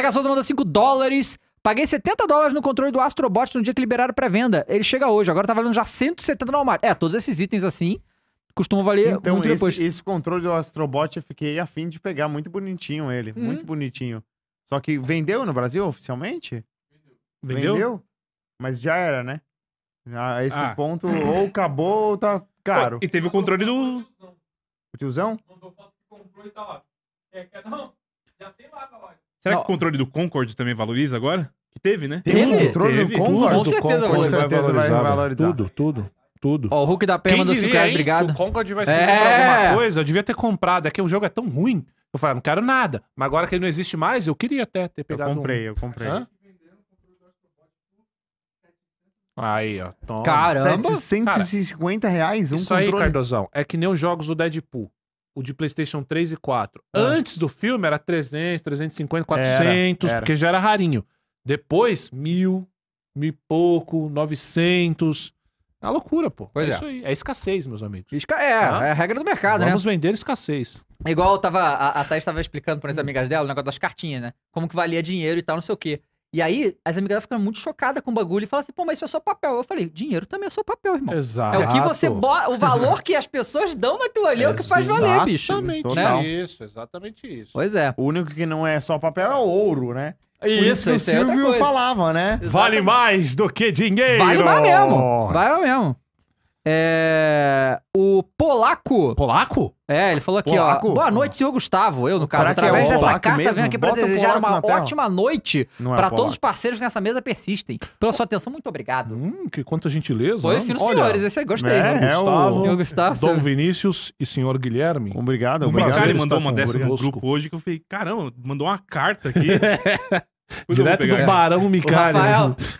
PH Souza mandou 5 dólares. Paguei 70 dólares no controle do Astrobot no dia que liberaram pré-venda. Ele chega hoje, agora tá valendo já 170 no Walmart. É, todos esses itens assim costumam valer então, muito esse, depois. Esse controle do Astrobot eu fiquei afim de pegar, muito bonitinho ele, hum. muito bonitinho. Só que vendeu no Brasil oficialmente? Vendeu. vendeu? Mas já era, né? a esse ah. ponto, ou acabou ou tá caro. E teve o controle do. O tiozão? Mandou foto que comprou e tá lá. Quer, quer não? Será Não. que o controle do Concorde também valoriza agora? Que teve, né? Teve? Controle do Concorde. Com do certeza vai valorizar, Tudo, tudo, tudo. Ó, o Hulk da pena Quem 5 reais, Obrigado. O Concorde vai ser pra É. alguma coisa. Eu devia ter comprado. É que o jogo é tão ruim. Eu falei, ah, não quero nada. Mas agora que ele não existe mais, eu queria até ter Eu pegado comprei, eu um. comprei. Hã? Aí, ó. Toma. Caramba. 750 reais um Isso aí, controle. Cardozão, é que nem os jogos do Deadpool o de PlayStation 3 e 4. Ah. Antes do filme era 300, 350, 400, era, era. porque já era rarinho. Depois, mil, mil e pouco, 900. É uma loucura, pô. Pois é, é. isso aí. É escassez, meus amigos. Esca é, ah. é a regra do mercado, Vamos né? Vamos vender escassez. Igual eu tava, a, a Thaís estava explicando para as amigas dela o negócio das cartinhas, né? Como que valia dinheiro e tal, não sei o quê. E aí, as amigas ficam muito chocadas com o bagulho e falam assim, pô, mas isso é só papel. Eu falei, dinheiro também é só papel, irmão. Exato. É o que você bota, o valor que as pessoas dão naquilo ali é o que faz valer, bicho. Exatamente né? isso, exatamente isso. Pois é. O único que não é só papel é o ouro, né? Isso, isso, o é Silvio é falava, né? Exatamente. Vale mais do que dinheiro! Vale mais mesmo! Vale mesmo. É... O polaco. Polaco? É, ele falou aqui, Polaco? ó. Boa noite, senhor Gustavo. Eu, no caso, Será é através é dessa carta, mesmo? venho aqui para desejar uma ótima noite é para todos os parceiros nessa mesa persistem. Pela sua atenção, muito obrigado. Hum, que quanta gentileza. Foi, filho, Olha, senhores, esse aí gostei. É, Gustavo, senhor Gustavo, Dom Vinícius e senhor Guilherme. Obrigado, obrigado. O mandou uma dessa no grupo hoje que eu falei, caramba, mandou uma carta aqui. Direto do Barão Micalha. O Rafael,